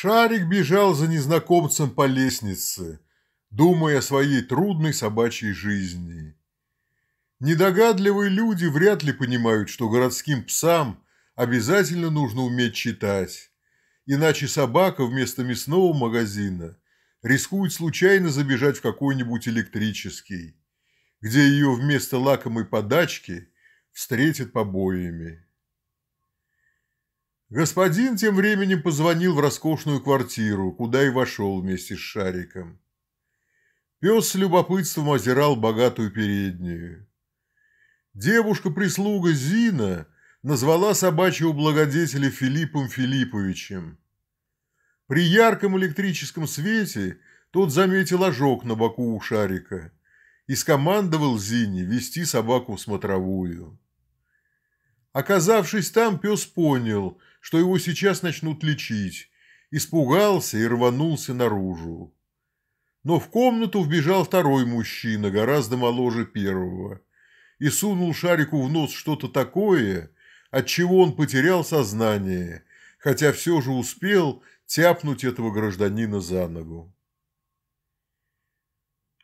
Шарик бежал за незнакомцем по лестнице, думая о своей трудной собачьей жизни. Недогадливые люди вряд ли понимают, что городским псам обязательно нужно уметь читать, иначе собака вместо мясного магазина рискует случайно забежать в какой-нибудь электрический, где ее вместо лакомой подачки встретят побоями. Господин тем временем позвонил в роскошную квартиру, куда и вошел вместе с Шариком. Пес с любопытством озирал богатую переднюю. Девушка-прислуга Зина назвала собачьего благодетеля Филиппом Филипповичем. При ярком электрическом свете тот заметил ожог на боку у Шарика и скомандовал Зине вести собаку в смотровую. Оказавшись там, пес понял, что его сейчас начнут лечить, испугался и рванулся наружу. Но в комнату вбежал второй мужчина, гораздо моложе первого, и сунул шарику в нос что-то такое, от чего он потерял сознание, хотя все же успел тяпнуть этого гражданина за ногу.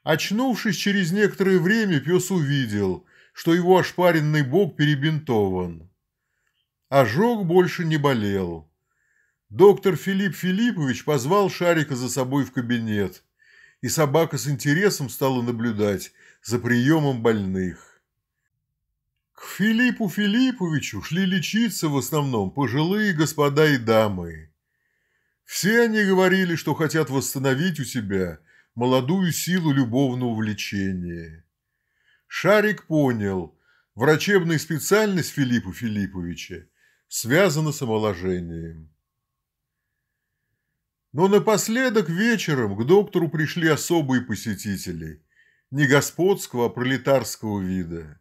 Очнувшись через некоторое время, пес увидел – что его ошпаренный бок перебинтован. Ожог больше не болел. Доктор Филипп Филиппович позвал Шарика за собой в кабинет, и собака с интересом стала наблюдать за приемом больных. К Филиппу Филипповичу шли лечиться в основном пожилые господа и дамы. Все они говорили, что хотят восстановить у себя молодую силу любовного влечения. Шарик понял. Врачебная специальность Филиппа Филипповича связана с омоложением. Но напоследок вечером к доктору пришли особые посетители, не господского, а пролетарского вида.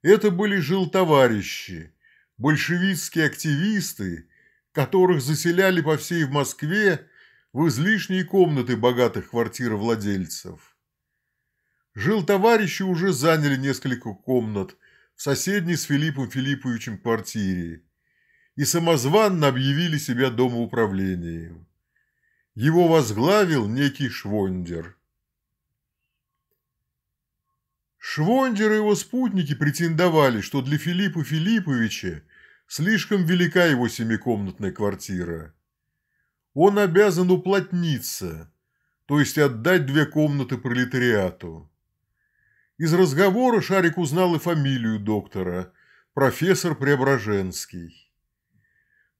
Это были жилтоварищи, большевистские активисты, которых заселяли по всей Москве в излишние комнаты богатых квартировладельцев. Жил товарищи уже заняли несколько комнат в соседней с Филиппом Филипповичем квартире и самозванно объявили себя домоуправлением. Его возглавил некий Швондер. Швондер и его спутники претендовали, что для Филиппа Филипповича слишком велика его семикомнатная квартира. Он обязан уплотниться, то есть отдать две комнаты пролетариату. Из разговора Шарик узнал и фамилию доктора – профессор Преображенский.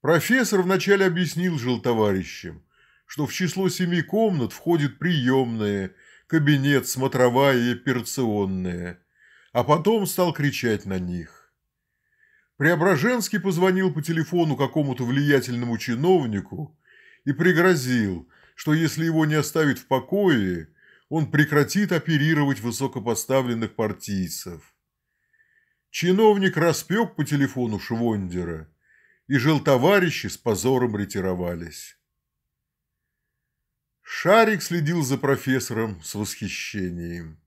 Профессор вначале объяснил жилтоварищам, что в число семи комнат входит приемная, кабинет, смотровая и операционная, а потом стал кричать на них. Преображенский позвонил по телефону какому-то влиятельному чиновнику и пригрозил, что если его не оставит в покое – он прекратит оперировать высокопоставленных партийцев. Чиновник распек по телефону Швондера, и желтоварищи с позором ретировались. Шарик следил за профессором с восхищением.